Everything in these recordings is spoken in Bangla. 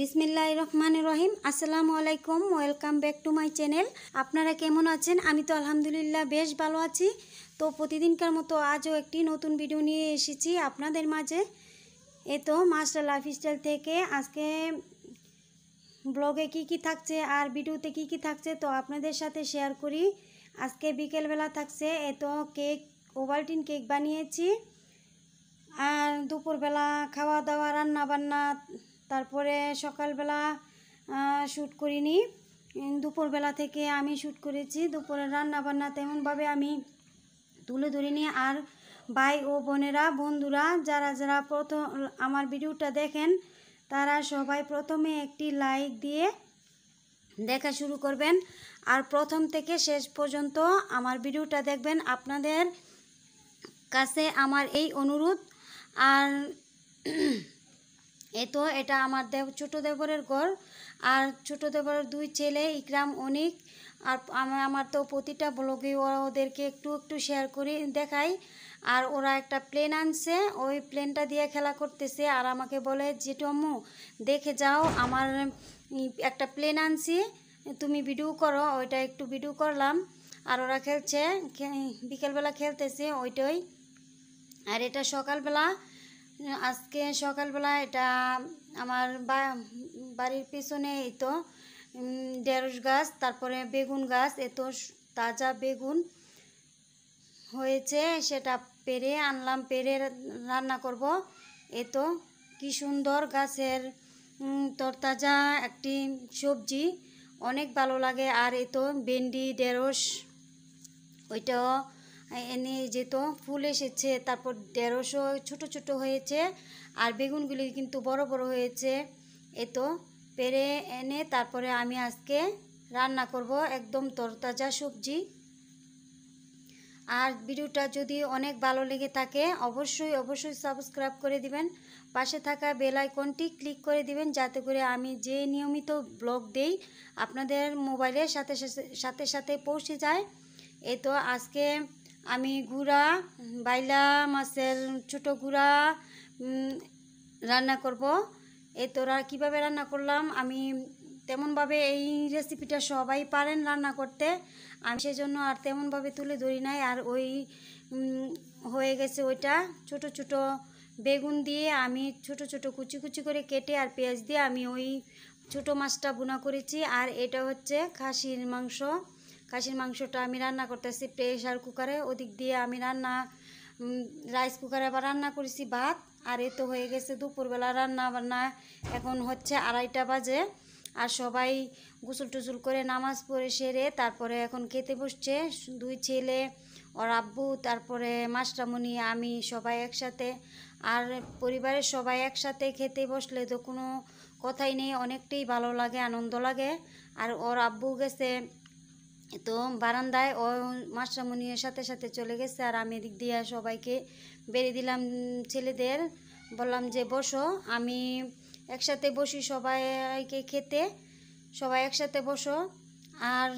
বিসমিল্লা রহমান রহিম আসসালামু আলাইকুম welcome back to my channel আপনারা কেমন আছেন আমি তো আলহামদুলিল্লাহ বেশ ভালো আছি তো প্রতিদিনকার মতো আজও একটি নতুন ভিডিও নিয়ে এসেছি আপনাদের মাঝে এ তো মাস্টার লাইফ স্টাইল থেকে আজকে ব্লগে কি কি থাকছে আর ভিডিওতে কি কি থাকছে তো আপনাদের সাথে শেয়ার করি আজকে বিকেলবেলা থাকছে এ তো কেক ওভালটিন কেক বানিয়েছি আর দুপুরবেলা খাওয়া দাওয়া রান্না বান্না তারপরে সকালবেলা শ্যুট করিনি দুপুরবেলা থেকে আমি শ্যুট করেছি দুপুরে রান্না বান্না তেমনভাবে আমি তুলে ধরিনি আর ভাই ও বোনেরা বন্ধুরা যারা যারা প্রথম আমার ভিডিওটা দেখেন তারা সবাই প্রথমে একটি লাইক দিয়ে দেখা শুরু করবেন আর প্রথম থেকে শেষ পর্যন্ত আমার ভিডিওটা দেখবেন আপনাদের কাছে আমার এই অনুরোধ আর এ তো এটা আমার দেব ছোটো দেবরের ঘর আর ছোটো দেবরের দুই ছেলে ইকরাম অনিক আর আমার তো প্রতিটা ব্লগে ওদেরকে একটু একটু শেয়ার করে দেখাই আর ওরা একটা প্লেন আনছে ওই প্লেনটা দিয়ে খেলা করতেছে আর আমাকে বলে যে টম্মু দেখে যাও আমার একটা প্লেন আনছি তুমি ভিডিও করো ওইটা একটু ভিডিও করলাম আর ওরা খেলছে বিকেলবেলা খেলতেছে ওইটাই আর এটা সকালবেলা আজকে সকালবেলা এটা আমার বাড়ির পিছনে এই তো ঢেঁড়স গাছ তারপরে বেগুন গাছ এত তাজা বেগুন হয়েছে সেটা পেরে আনলাম পেরে রান্না করব এ তো কি সুন্দর গাছের তরতাজা একটি সবজি অনেক ভালো লাগে আর এ তো ভেন্ডি ঢেঁড়স ওইটাও এনে যেত ফুল এসেছে তারপর দেড়শো ছোট ছোট হয়েছে আর বেগুনগুলি কিন্তু বড় বড় হয়েছে এতো পেরে এনে তারপরে আমি আজকে রান্না করব একদম তরতাজা সবজি আর ভিডিওটা যদি অনেক ভালো লেগে থাকে অবশ্যই অবশ্যই সাবস্ক্রাইব করে দিবেন পাশে থাকা বেল আইকনটি ক্লিক করে দিবেন যাতে করে আমি যে নিয়মিত ব্লগ দেই আপনাদের মোবাইলের সাথে সাথে সাথে সাথে পৌঁছে যায় এ তো আজকে আমি গুড়া বাইলা মাছের ছোট গুড়া রান্না করব এ তোরা কীভাবে রান্না করলাম আমি তেমনভাবে এই রেসিপিটা সবাই পারেন রান্না করতে আমি সেজন্য আর তেমনভাবে তুলে ধরি নাই আর ওই হয়ে গেছে ওইটা ছোট ছোট বেগুন দিয়ে আমি ছোট ছোট কুচি কুচি করে কেটে আর পেঁয়াজ দিয়ে আমি ওই ছোট মাছটা বোনা করেছি আর এটা হচ্ছে খাসির মাংস খাসির মাংসটা আমি রান্না করতেছি প্রেশার কুকারে ওদিক দিয়ে আমি রান্না রাইস কুকারে আবার রান্না করেছি ভাত আর এ তো হয়ে গেছে দুপুরবেলা রান্না বান্না এখন হচ্ছে আড়াইটা বাজে আর সবাই গুসল টুসুল করে নামাজ পড়ে সেরে তারপরে এখন খেতে বসছে দুই ছেলে ওর আব্বু তারপরে মাস্টারমণি আমি সবাই একসাথে আর পরিবারের সবাই একসাথে খেতে বসলে তো কোনো কথাই নেই অনেকটাই ভালো লাগে আনন্দ লাগে আর ওর আব্বু গেছে তো বারান্দায় ও মাস্টারমণির সাথে সাথে চলে গেছে আর আমি এদিক দিয়ে সবাইকে বেরিয়ে দিলাম ছেলেদের বললাম যে বসো আমি একসাথে বসি সবাইকে খেতে সবাই একসাথে বসো আর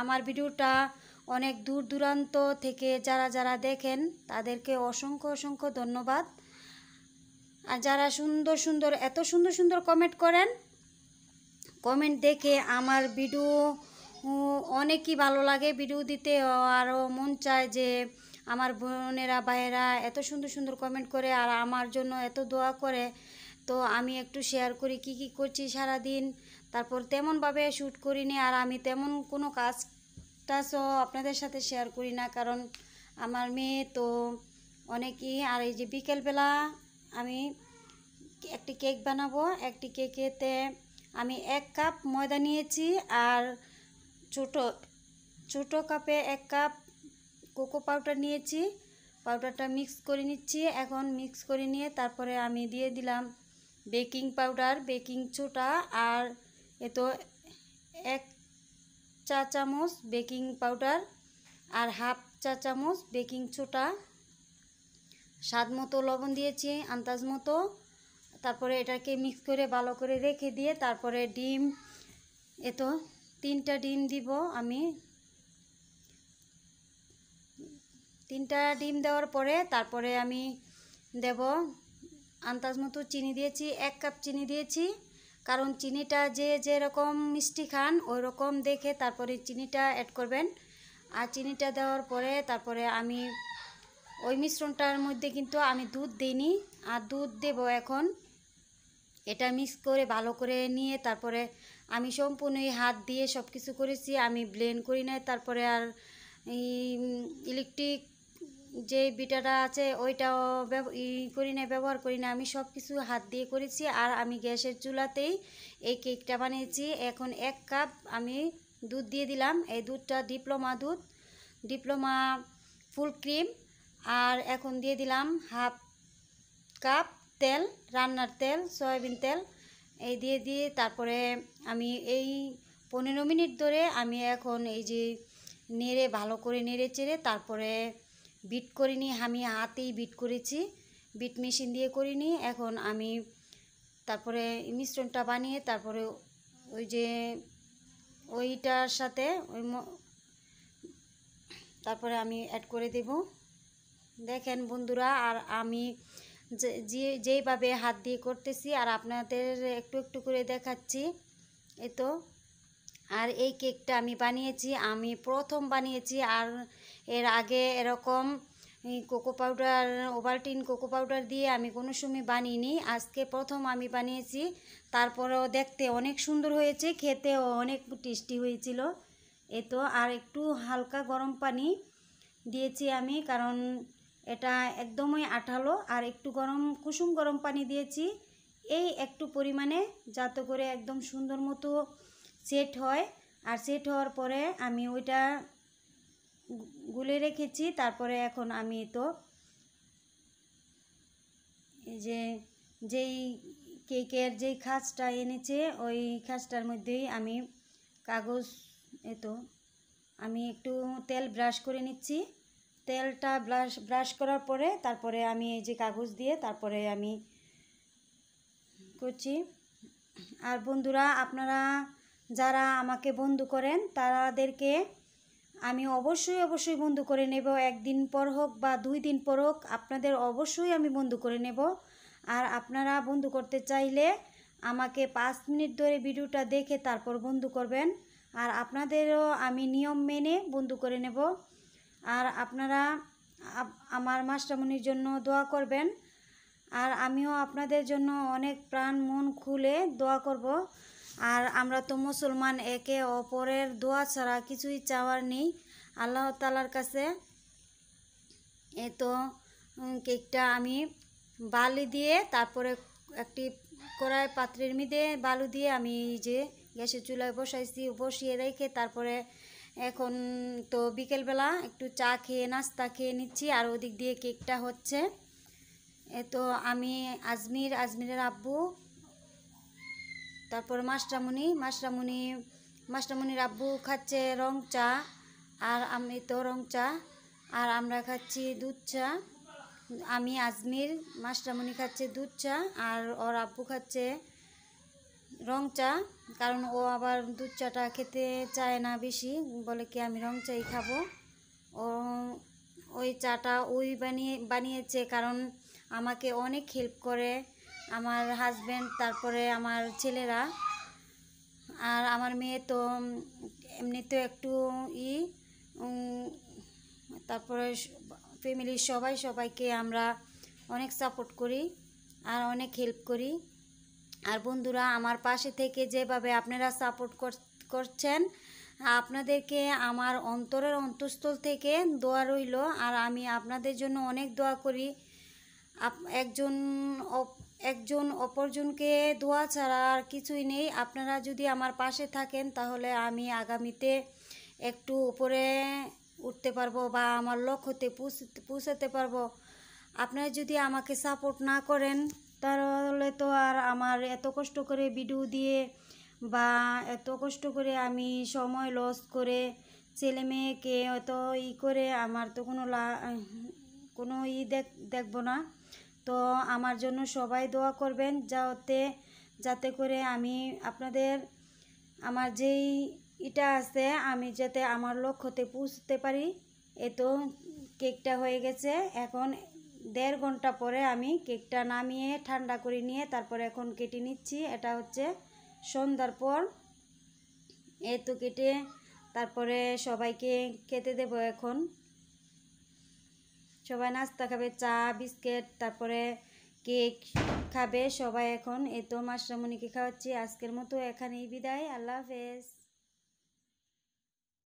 আমার ভিডিওটা অনেক দূর দূরান্ত থেকে যারা যারা দেখেন তাদেরকে অসংখ্য অসংখ্য ধন্যবাদ আর যারা সুন্দর সুন্দর এত সুন্দর সুন্দর কমেন্ট করেন কমেন্ট দেখে আমার ভিডিও অনেকই ভালো লাগে ভিডিও দিতে আরও মন চায় যে আমার বোনেরা ভাইয়েরা এত সুন্দর সুন্দর কমেন্ট করে আর আমার জন্য এত দোয়া করে তো আমি একটু শেয়ার করি কি কি করছি সারা দিন তারপর তেমনভাবে শ্যুট করিনি আর আমি তেমন কোনো কাজ টাজও আপনাদের সাথে শেয়ার করি না কারণ আমার মেয়ে তো অনেকই আর এই যে বিকেলবেলা আমি একটি কেক বানাবো একটি কেকেতে আমি এক কাপ ময়দা নিয়েছি আর ছোটো ছোটো কাপে এক কাপ কোকো পাউডার নিয়েছি পাউডারটা মিক্স করে নিচ্ছি এখন মিক্স করে নিয়ে তারপরে আমি দিয়ে দিলাম বেকিং পাউডার বেকিং ছোটা আর এ তো এক চা চামচ বেকিং পাউডার আর হাফ চা চামচ বেকিং ছোটা স্বাদ মতো লবণ দিয়েছি আন্দাজ মতো তারপরে এটাকে মিক্স করে ভালো করে রেখে দিয়ে তারপরে ডিম এ তো তিনটা ডিম দিব আমি তিনটা ডিম দেওয়ার পরে তারপরে আমি দেব আন্দাজ মতো চিনি দিয়েছি এক কাপ চিনি দিয়েছি কারণ চিনিটা যে যেরকম মিষ্টি খান ওই রকম দেখে তারপরে চিনিটা অ্যাড করবেন আর চিনিটা দেওয়ার পরে তারপরে আমি ওই মিশ্রণটার মধ্যে কিন্তু আমি দুধ দিইনি আর দুধ দেব এখন এটা মিক্স করে ভালো করে নিয়ে তারপরে আমি সম্পূর্ণ এই হাত দিয়ে সব কিছু করেছি আমি ব্লেন্ড করি নাই তারপরে আর ইলেকট্রিক যে বিটাটা আছে ওইটাও ই করি না ব্যবহার করি না আমি সব কিছু হাত দিয়ে করেছি আর আমি গ্যাসের চুলাতেই এই কেকটা বানিয়েছি এখন এক কাপ আমি দুধ দিয়ে দিলাম এই দুধটা ডিপ্লোমা দুধ ডিপ্লোমা ফুল ক্রিম আর এখন দিয়ে দিলাম হাফ কাপ তেল রান্নার তেল সয়াবিন তেল এই দিয়ে দিয়ে তারপরে আমি এই পনেরো মিনিট ধরে আমি এখন এই যে নেড়ে ভালো করে নেড়ে চেড়ে তারপরে বিট করে করিনি আমি হাতেই বিট করেছি বিট মেশিন দিয়ে করে করিনি এখন আমি তারপরে মিশ্রণটা বানিয়ে তারপরে ওই যে ওইটার সাথে ওই তারপরে আমি অ্যাড করে দেব দেখেন বন্ধুরা আর আমি যে যেইভাবে হাত দিয়ে করতেছি আর আপনাদের একটু একটু করে দেখাচ্ছি এ তো আর এই কেকটা আমি বানিয়েছি আমি প্রথম বানিয়েছি আর এর আগে এরকম cocoa powder Ovaltine cocoa powder দিয়ে আমি কোনো সময় বানিয়ে আজকে প্রথম আমি বানিয়েছি তারপরেও দেখতে অনেক সুন্দর হয়েছে খেতেও অনেক টেস্টি হয়েছিল এ তো আর একটু হালকা গরম পানি দিয়েছি আমি কারণ এটা একদমই আঠালো আর একটু গরম কুসুম গরম পানি দিয়েছি এই একটু পরিমাণে যাতে করে একদম সুন্দর মতো সেট হয় আর সেট হওয়ার পরে আমি ওইটা গুলে রেখেছি তারপরে এখন আমি তো যে যেই কেকের যেই খাসটা এনেছে ওই খাসটার মধ্যেই আমি কাগজ এতো আমি একটু তেল ব্রাশ করে নিচ্ছি তেলটা ব্রাশ ব্রাশ করার পরে তারপরে আমি এই যে কাগজ দিয়ে তারপরে আমি করছি আর বন্ধুরা আপনারা যারা আমাকে বন্ধু করেন তাদেরকে আমি অবশ্যই অবশ্যই বন্ধু করে নেব একদিন পর হোক বা দুই দিন পর হোক আপনাদের অবশ্যই আমি বন্ধু করে নেব আর আপনারা বন্ধু করতে চাইলে আমাকে পাঁচ মিনিট ধরে ভিডিওটা দেখে তারপর বন্ধু করবেন আর আপনাদেরও আমি নিয়ম মেনে বন্ধু করে নেব আর আপনারা আমার মাস্টারমণির জন্য দোয়া করবেন আর আমিও আপনাদের জন্য অনেক প্রাণ মন খুলে দোয়া করব আর আমরা তো মুসলমান একে অপরের দোয়া ছাড়া কিছুই চাওয়ার নেই আল্লাহ তালার কাছে এ তো কেকটা আমি বালি দিয়ে তারপরে একটি কড়াই পাত্রের মিদে বালু দিয়ে আমি যে গ্যাসের চুলায় বসাইছি বসিয়ে রেখে তারপরে এখন তো বিকেলবেলা একটু চা খেয়ে নাস্তা খেয়ে নিচ্ছি আর ওদিক দিয়ে কেকটা হচ্ছে তো আমি আজমির আজমিরের আব্বু তারপর মাস্টারমণি মাস্টারমণি মাস্টারমণির আব্বু খাচ্ছে রং চা আর আমি তো রং চা আর আমরা খাচ্ছি দুধ চা আমি আজমির মাস্টারমণি খাচ্ছে দুধ চা আর ওর আব্বু খাচ্ছে রং চা কারণ ও আবার দুধ চাটা খেতে চায় না বেশি বলে কি আমি রং চাই খাবো ও ওই চাটা ওই বানিয়ে বানিয়েছে কারণ আমাকে অনেক হেল্প করে আমার হাজব্যান্ড তারপরে আমার ছেলেরা আর আমার মেয়ে তো তো একটু ই তারপরে ফ্যামিলির সবাই সবাইকে আমরা অনেক সাপোর্ট করি আর অনেক হেল্প করি আর বন্ধুরা আমার পাশে থেকে যেভাবে আপনারা সাপোর্ট করছেন আপনাদেরকে আমার অন্তরের অন্তঃস্থল থেকে দোয়া রইল আর আমি আপনাদের জন্য অনেক দোয়া করি একজন একজন অপরজনকে দোয়া ছাড়া আর কিছুই নেই আপনারা যদি আমার পাশে থাকেন তাহলে আমি আগামীতে একটু উপরে উঠতে পারবো বা আমার লক্ষ্যতে পৌঁছতে পারবো আপনারা যদি আমাকে সাপোর্ট না করেন তাহলে তো আর আমার এত কষ্ট করে ভিডিও দিয়ে বা এত কষ্ট করে আমি সময় লস করে ছেলে মেয়েকে অত ই করে আমার তো কোনো লা কোনো ই দেখ দেখব না তো আমার জন্য সবাই দোয়া করবেন যাতে যাতে করে আমি আপনাদের আমার যেই এটা আছে আমি যাতে আমার লক্ষ্যতে পৌঁছতে পারি এত কেকটা হয়ে গেছে এখন দেড় ঘন্টা পরে আমি কেকটা নামিয়ে ঠান্ডা করে নিয়ে তারপরে এখন কেটে নিচ্ছি এটা হচ্ছে সন্ধ্যার পর এই তো কেটে তারপরে সবাইকে খেতে দেব এখন সবাই নাস্তা খাবে চা বিস্কিট তারপরে কেক খাবে সবাই এখন এই তো মাসরামণিকে খাওয়াচ্ছি আজকের মতো এখানেই বিদায় আল্লাহ হাফেজ